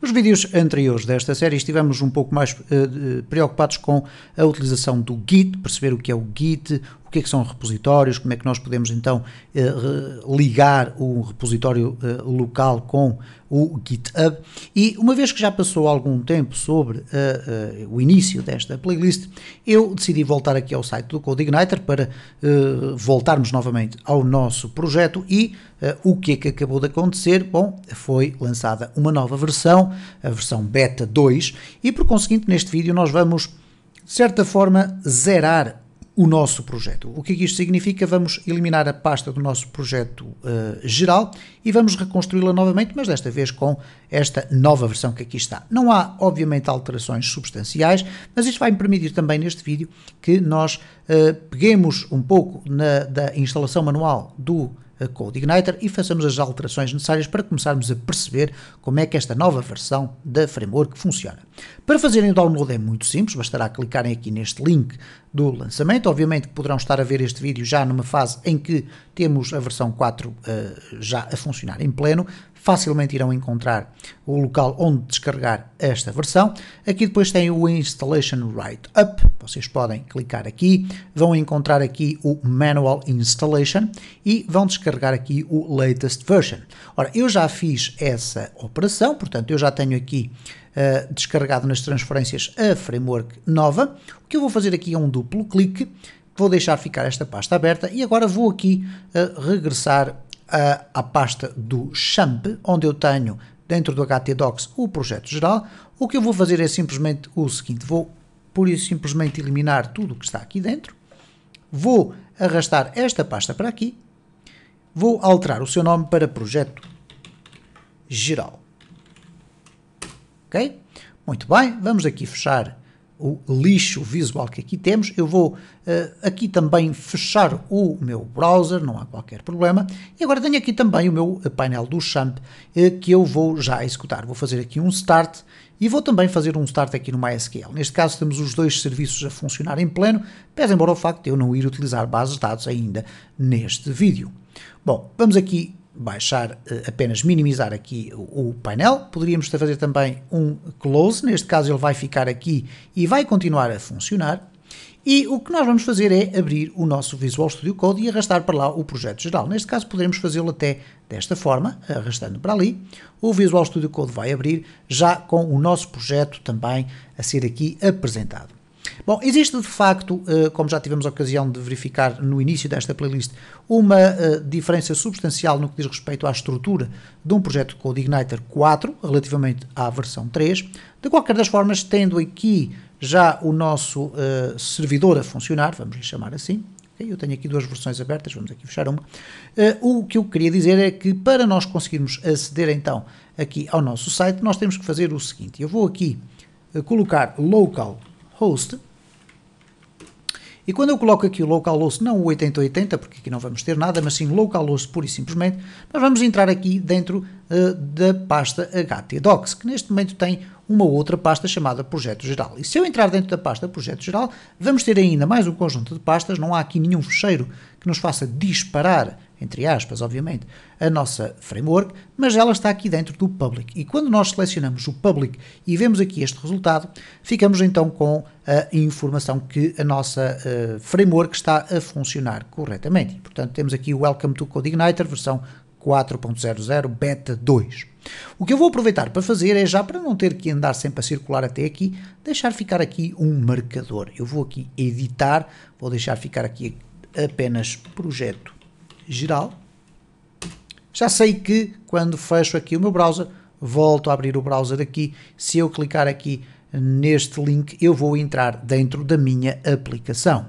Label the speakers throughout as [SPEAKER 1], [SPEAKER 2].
[SPEAKER 1] Nos vídeos anteriores desta série estivemos um pouco mais uh, preocupados com a utilização do Git, perceber o que é o Git, o que é que são repositórios, como é que nós podemos então eh, ligar o repositório eh, local com o GitHub. E uma vez que já passou algum tempo sobre uh, uh, o início desta playlist, eu decidi voltar aqui ao site do CodeIgniter para uh, voltarmos novamente ao nosso projeto e o que é que acabou de acontecer? Bom, foi lançada uma nova versão, a versão Beta 2, e por conseguinte neste vídeo nós vamos, de certa forma, zerar o nosso projeto. O que é que isto significa? Vamos eliminar a pasta do nosso projeto uh, geral e vamos reconstruí-la novamente, mas desta vez com esta nova versão que aqui está. Não há, obviamente, alterações substanciais, mas isto vai me permitir também neste vídeo que nós uh, peguemos um pouco na, da instalação manual do Code Igniter e façamos as alterações necessárias para começarmos a perceber como é que esta nova versão da framework funciona. Para fazerem o download é muito simples, bastará clicarem aqui neste link do lançamento. Obviamente que poderão estar a ver este vídeo já numa fase em que temos a versão 4 uh, eh, já a funcionar em pleno, facilmente irão encontrar o local onde descarregar esta versão. Aqui depois tem o Installation Write Up, vocês podem clicar aqui, vão encontrar aqui o Manual Installation e vão descarregar aqui o Latest Version. Ora, eu já fiz essa operação, portanto eu já tenho aqui uh, descarregado nas transferências a framework nova. O que eu vou fazer aqui é um duplo clique, vou deixar ficar esta pasta aberta e agora vou aqui uh, regressar a, pasta do Champ, onde eu tenho dentro do HTDocs Docs o projeto geral. O que eu vou fazer é simplesmente o seguinte: vou por isso simplesmente eliminar tudo o que está aqui dentro, vou arrastar esta pasta para aqui, vou alterar o seu nome para projeto geral. Ok? Muito bem, vamos aqui fechar o lixo visual que aqui temos, eu vou uh, aqui também fechar o meu browser, não há qualquer problema, e agora tenho aqui também o meu painel do Champ uh, que eu vou já executar, vou fazer aqui um start e vou também fazer um start aqui no MySQL, neste caso temos os dois serviços a funcionar em pleno, pese embora o facto de eu não ir utilizar bases de dados ainda neste vídeo. Bom, vamos aqui baixar, eh, apenas minimizar aqui o painel. Poderíamos fazer também um close, neste caso ele vai ficar aqui e vai continuar a funcionar. E o que nós vamos fazer é abrir o nosso Visual Studio Code e arrastar para lá o projeto geral. Neste caso poderemos fazê-lo até desta forma, arrastando para ali. O Visual Studio Code vai abrir já com o nosso projeto também a ser aqui apresentado. Bom, existe de facto, eh, como já tivemos a ocasião de verificar no início desta playlist, uma eh, diferença substancial no que diz respeito à estrutura de um projeto com Igniter 4 relativamente à versão 3. De qualquer das formas, tendo aqui já o nosso eh, servidor a funcionar, vamos lhe chamar assim, eu tenho aqui duas versões abertas, vamos aqui fechar uma. Uh, o que eu queria dizer é que para nós conseguirmos aceder então aqui ao nosso site, nós temos que fazer o seguinte. Eu vou aqui colocar localhost e quando eu coloco aqui o localhost, não o 8080, porque aqui não vamos ter nada, mas sim localhost pura e simplesmente, nós vamos entrar aqui dentro uh, da pasta HTDocs, que neste momento tem uma outra pasta chamada Projeto Geral. E se eu entrar dentro da pasta Projeto Geral, vamos ter ainda mais um conjunto de pastas, não há aqui nenhum fecheiro que nos faça disparar, entre aspas, obviamente, a nossa framework, mas ela está aqui dentro do Public. E quando nós selecionamos o Public e vemos aqui este resultado, ficamos então com a informação que a nossa uh, framework está a funcionar corretamente. Portanto, temos aqui o Welcome to CodeIgniter, versão 4.00 beta 2. O que eu vou aproveitar para fazer é, já para não ter que andar sempre a circular até aqui, deixar ficar aqui um marcador. Eu vou aqui editar, vou deixar ficar aqui apenas projeto geral. Já sei que quando fecho aqui o meu browser, volto a abrir o browser aqui. Se eu clicar aqui neste link, eu vou entrar dentro da minha aplicação.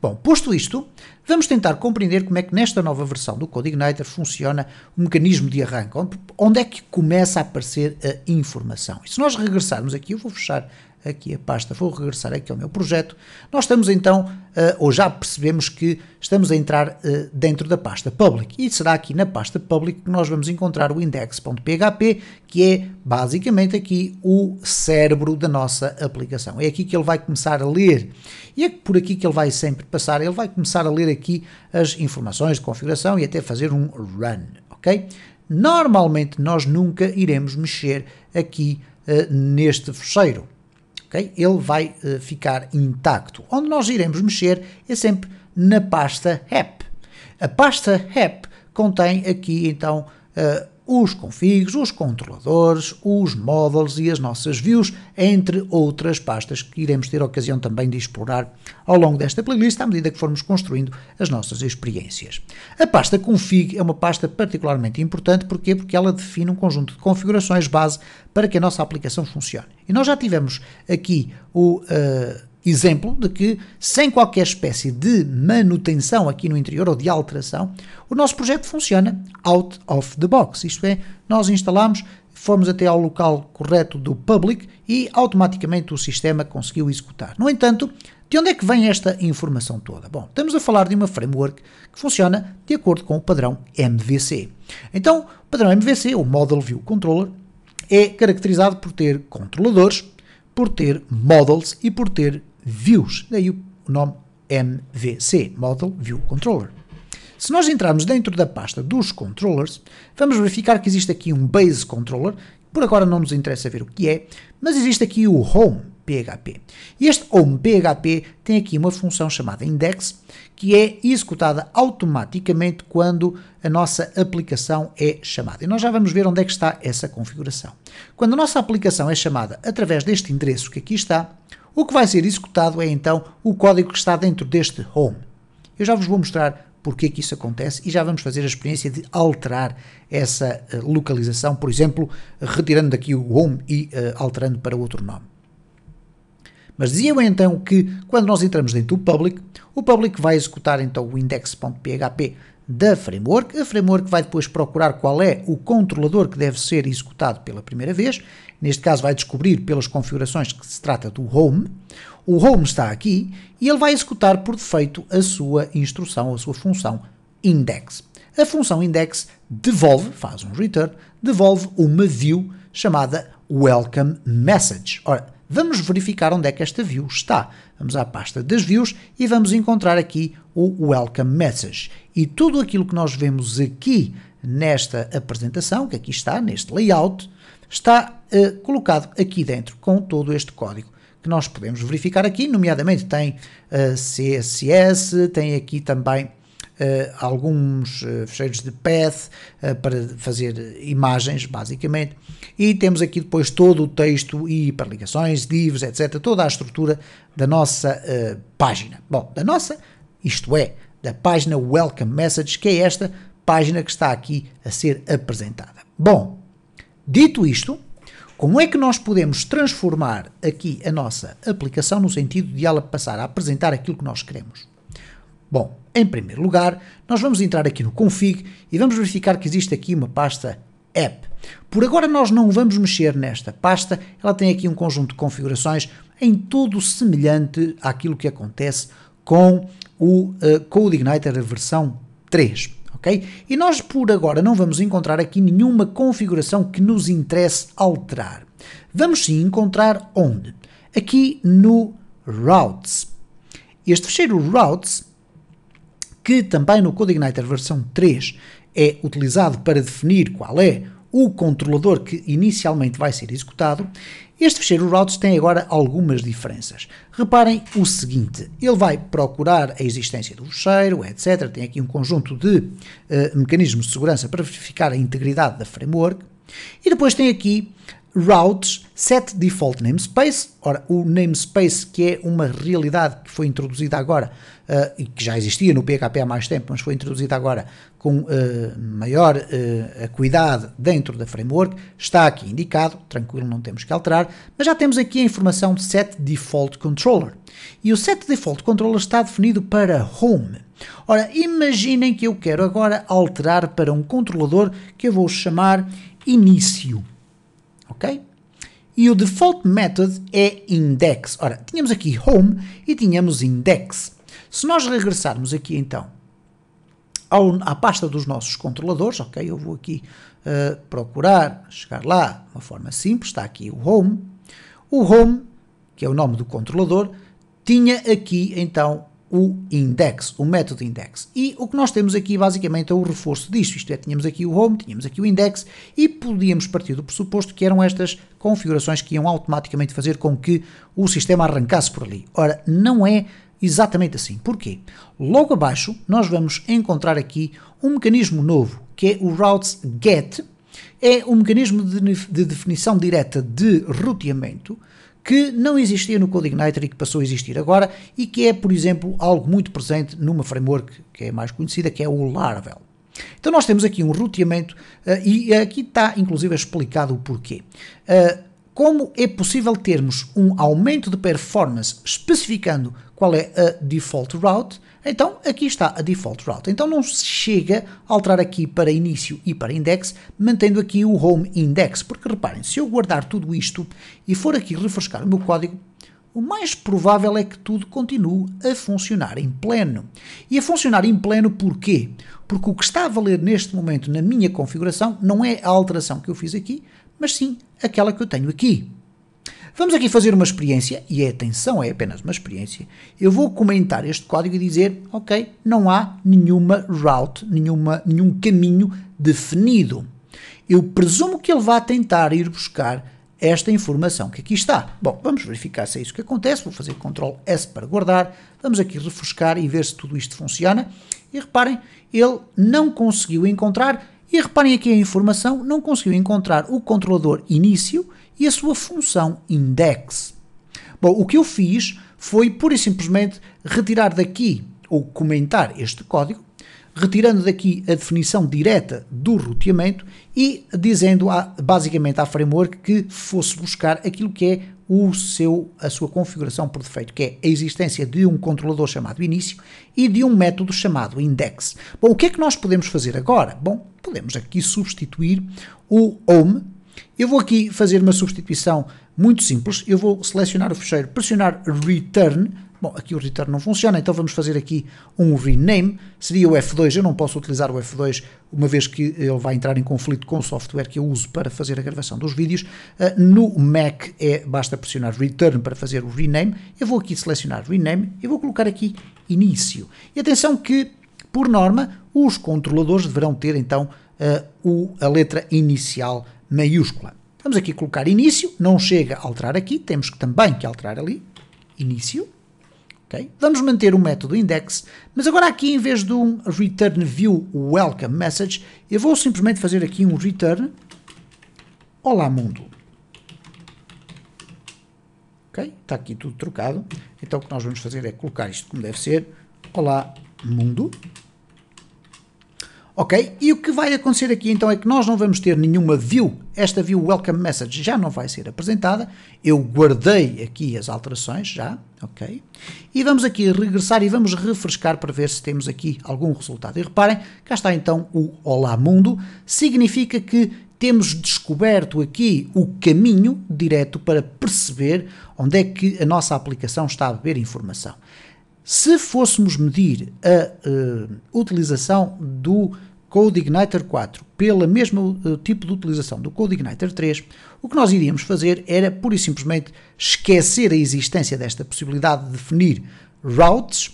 [SPEAKER 1] Bom, posto isto, Vamos tentar compreender como é que nesta nova versão do CodeIgniter funciona o mecanismo de arranque, onde, é que começa a aparecer a informação. E se nós regressarmos aqui, eu vou fechar aqui a pasta, vou regressar aqui ao meu projeto, nós estamos então, uh, ou já percebemos que estamos a entrar uh, dentro da pasta public, e será aqui na pasta public que nós vamos encontrar o index.php, que é basicamente aqui o cérebro da nossa aplicação, é aqui que ele vai começar a ler, e é por aqui que ele vai sempre passar, ele vai começar a ler aqui as informações de configuração e até fazer um run, ok? Normalmente nós nunca iremos mexer aqui uh, neste fecheiro, Okay? Ele vai uh, ficar intacto. Onde nós iremos mexer é sempre na pasta HEP. A pasta HEP contém aqui então uh, os configs, os controladores, os models e as nossas views, entre outras pastas que iremos ter ocasião também de explorar ao longo desta playlist à medida que formos construindo as nossas experiências. A pasta config é uma pasta particularmente importante porque porque ela define um conjunto de configurações base para que a nossa aplicação funcione. E nós já tivemos aqui o uh, exemplo de que, sem qualquer espécie de manutenção aqui no interior ou de alteração, o nosso projeto funciona out of the box. Isto é, nós instalamos, fomos até ao local correto do public e automaticamente o sistema conseguiu executar. No entanto, de onde é que vem esta informação toda? Bom, estamos a falar de uma framework que funciona de acordo com o padrão MVC. Então, o padrão MVC, o Model View Controller, é caracterizado por ter controladores por ter models e por ter views. Daí o nome MVC, Model View Controller. Se nós entrarmos dentro da pasta dos controllers, vamos verificar que existe aqui um base controller, por agora não nos interessa ver o que é, mas existe aqui o home PHP. Este home PHP tem aqui uma função chamada index, que é executada automaticamente quando a nossa aplicação é chamada. E nós já vamos ver onde é que está essa configuração. Quando a nossa aplicação é chamada através deste endereço que aqui está, o que vai ser executado é então o código que está dentro deste home. Eu já vos vou mostrar porque é que isso acontece e já vamos fazer a experiência de alterar essa eh, localização, por exemplo, retirando daqui o home e uh, alterando para outro nome. Mas dizia eu então que quando nós entramos dentro do public, o public vai executar então o index.php da framework. A framework vai depois procurar qual é o controlador que deve ser executado pela primeira vez. Neste caso, vai descobrir pelas configurações que se trata do home. O home está aqui e ele vai executar por defeito a sua instrução, a sua função index. A função index devolve, faz um return, devolve uma view chamada welcome message. Ora, Vamos verificar onde é que esta view está. Vamos à pasta das views e vamos encontrar aqui o Welcome Message. E tudo aquilo que nós vemos aqui nesta apresentação, que aqui está, neste layout, está uh, colocado aqui dentro com todo este código que nós podemos verificar aqui, nomeadamente tem uh, eh, CSS, tem aqui também eh, alguns eh, fecheiros de path eh, para fazer imagens, basicamente. E temos aqui depois todo o texto e hiperligações, divs, etc. Toda a estrutura da nossa página. Bom, da nossa, isto é, da página Welcome Message, que é esta página que está aqui a ser apresentada. Bom, dito isto, como é que nós podemos transformar aqui a nossa aplicação no sentido de ela passar a apresentar aquilo que nós queremos? Bom, em primeiro lugar, nós vamos entrar aqui no config e vamos verificar que existe aqui uma pasta app. Por agora nós não vamos mexer nesta pasta, ela tem aqui um conjunto de configurações em todo semelhante àquilo que acontece com o uh, eh, Code Igniter versão 3. ok? E nós por agora não vamos encontrar aqui nenhuma configuração que nos interesse alterar. Vamos sim encontrar onde? Aqui no routes. Este fecheiro routes que também no CodeIgniter versão 3 é utilizado para definir qual é o controlador que inicialmente vai ser executado, este fecheiro routes tem agora algumas diferenças. Reparem o seguinte: ele vai procurar a existência do fecheiro, etc. Tem aqui um conjunto de uh, mecanismos de segurança para verificar a integridade da framework. E depois tem aqui routes set default namespace. Ora, o namespace que é uma realidade que foi introduzida agora uh, e que já existia no PHP há mais tempo, mas foi introduzida agora com uh, maior uh, acuidade dentro da framework, está aqui indicado, tranquilo, não temos que alterar, mas já temos aqui a informação set default controller. E o set default controller está definido para home. Ora, imaginem que eu quero agora alterar para um controlador que eu vou chamar início ok? E o default method é index. Ora, tínhamos aqui home e tínhamos index. Se nós regressarmos aqui então ao, à pasta dos nossos controladores, ok, eu vou aqui uh, procurar, chegar lá de uma forma simples, está aqui o home. O home, que é o nome do controlador, tinha aqui então o index, o método index. E o que nós temos aqui basicamente é o reforço disto, isto é, tínhamos aqui o home, tínhamos aqui o index e podíamos partir do pressuposto que eram estas configurações que iam automaticamente fazer com que o sistema arrancasse por ali. Ora, não é exatamente assim. Porquê? Logo abaixo nós vamos encontrar aqui um mecanismo novo, que é o routes get, é um mecanismo de, de definição direta de roteamento que não existia no CodeIgniter e que passou a existir agora e que é, por exemplo, algo muito presente numa framework que é mais conhecida, que é o Laravel. Então nós temos aqui um roteamento eh, e aqui está inclusive explicado o porquê. Eh, como é possível termos um aumento de performance especificando qual é a default route então aqui está a default route. Então não se chega a alterar aqui para início e para index, mantendo aqui o home index, porque reparem, se eu guardar tudo isto e for aqui refrescar o meu código, o mais provável é que tudo continue a funcionar em pleno. E a funcionar em pleno porquê? Porque o que está a valer neste momento na minha configuração não é a alteração que eu fiz aqui, mas sim aquela que eu tenho aqui. Vamos aqui fazer uma experiência, e é, atenção, é apenas uma experiência. Eu vou comentar este código e dizer, ok, não há nenhuma route, nenhuma, nenhum caminho definido. Eu presumo que ele vá tentar ir buscar esta informação que aqui está. Bom, vamos verificar se é isso que acontece. Vou fazer Ctrl S para guardar. Vamos aqui refrescar e ver se tudo isto funciona. E reparem, ele não conseguiu encontrar e reparem aqui a informação, não conseguiu encontrar o controlador início e a sua função index. Bom, o que eu fiz foi pura e simplesmente retirar daqui, ou comentar este código, retirando daqui a definição direta do roteamento e dizendo a, basicamente à framework que fosse buscar aquilo que é o seu, a sua configuração por defeito, que é a existência de um controlador chamado início e de um método chamado index. Bom, o que é que nós podemos fazer agora? Bom, podemos aqui substituir o home. Eu vou aqui fazer uma substituição muito simples. Eu vou selecionar o fecheiro, pressionar return, Bom, aqui o return não funciona, então vamos fazer aqui um rename, seria o F2, eu não posso utilizar o F2, uma vez que ele vai entrar em conflito com o software que eu uso para fazer a gravação dos vídeos, uh, no Mac é, basta pressionar return para fazer o rename, eu vou aqui selecionar rename, e vou colocar aqui início, e atenção que, por norma, os controladores deverão ter então uh, o, a letra inicial maiúscula. Vamos aqui colocar início, não chega a alterar aqui, temos que também que alterar ali, início, Okay? Vamos manter o método index, mas agora aqui em vez de um return view welcome message, eu vou simplesmente fazer aqui um return olá mundo. Okay? Está aqui tudo trocado, então o que nós vamos fazer é colocar isto como deve ser, olá mundo. Ok? E o que vai acontecer aqui então é que nós não vamos ter nenhuma view. Esta view welcome message já não vai ser apresentada. Eu guardei aqui as alterações já, ok? E vamos aqui regressar e vamos refrescar para ver se temos aqui algum resultado. E reparem, cá está então o Olá Mundo. Significa que temos descoberto aqui o caminho direto para perceber onde é que a nossa aplicação está a beber informação. Se fôssemos medir a uh, utilização do Code Igniter 4 pelo mesmo eh, tipo de utilização do Code Igniter 3, o que nós iríamos fazer era pura e simplesmente esquecer a existência desta possibilidade de definir routes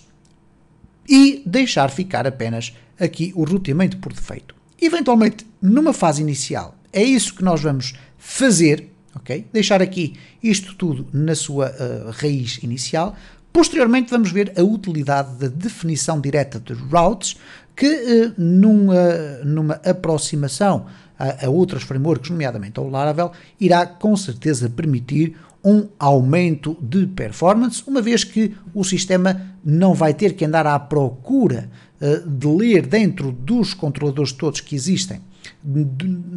[SPEAKER 1] e deixar ficar apenas aqui o roteamento por defeito. Eventualmente, numa fase inicial, é isso que nós vamos fazer, ok? Deixar aqui isto tudo na sua uh, raiz inicial. Posteriormente, vamos ver a utilidade da definição direta de routes que eh, numa, numa aproximação a, a outros frameworks, nomeadamente ao Laravel, irá com certeza permitir um aumento de performance, uma vez que o sistema não vai ter que andar à procura uh, de ler dentro dos controladores todos que existem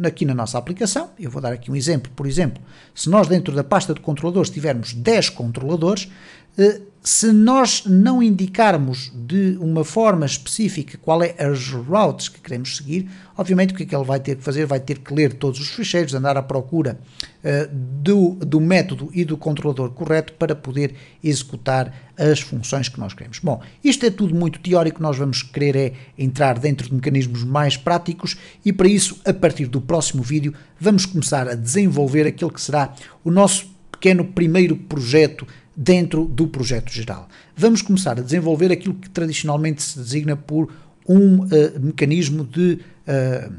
[SPEAKER 1] aqui na nossa aplicação. Eu vou dar aqui um exemplo. Por exemplo, se nós dentro da pasta de controladores tivermos 10 controladores, uh, se nós não indicarmos de uma forma específica qual é as routes que queremos seguir, obviamente o que, é que ele vai ter que fazer? Vai ter que ler todos os ficheiros, andar à procura uh, do, do método e do controlador correto para poder executar as funções que nós queremos. Bom, isto é tudo muito teórico, nós vamos querer é entrar dentro de mecanismos mais práticos e para isso, a partir do próximo vídeo, vamos começar a desenvolver aquele que será o nosso pequeno primeiro projeto dentro do projeto geral. Vamos começar a desenvolver aquilo que tradicionalmente se designa por um uh, mecanismo de uh,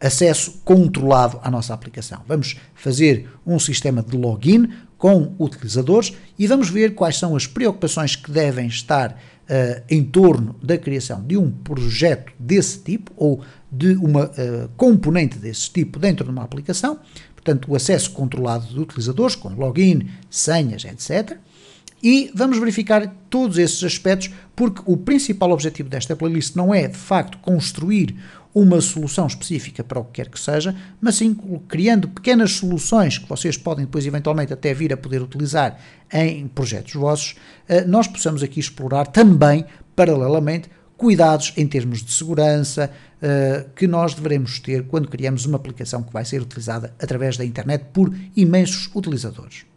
[SPEAKER 1] acesso controlado à nossa aplicação. Vamos fazer um sistema de login com utilizadores e vamos ver quais são as preocupações que devem estar uh, em torno da criação de um projeto desse tipo ou de uma componente desse tipo dentro de uma aplicação. Portanto, o acesso controlado de utilizadores com login, senhas, etc e vamos verificar todos esses aspectos, porque o principal objetivo desta playlist não é, de facto, construir uma solução específica para o que quer que seja, mas sim criando pequenas soluções que vocês podem depois eventualmente até vir a poder utilizar em projetos vossos, eh, nós possamos aqui explorar também, paralelamente, cuidados em termos de segurança eh, que nós deveremos ter quando criamos uma aplicação que vai ser utilizada através da internet por imensos utilizadores.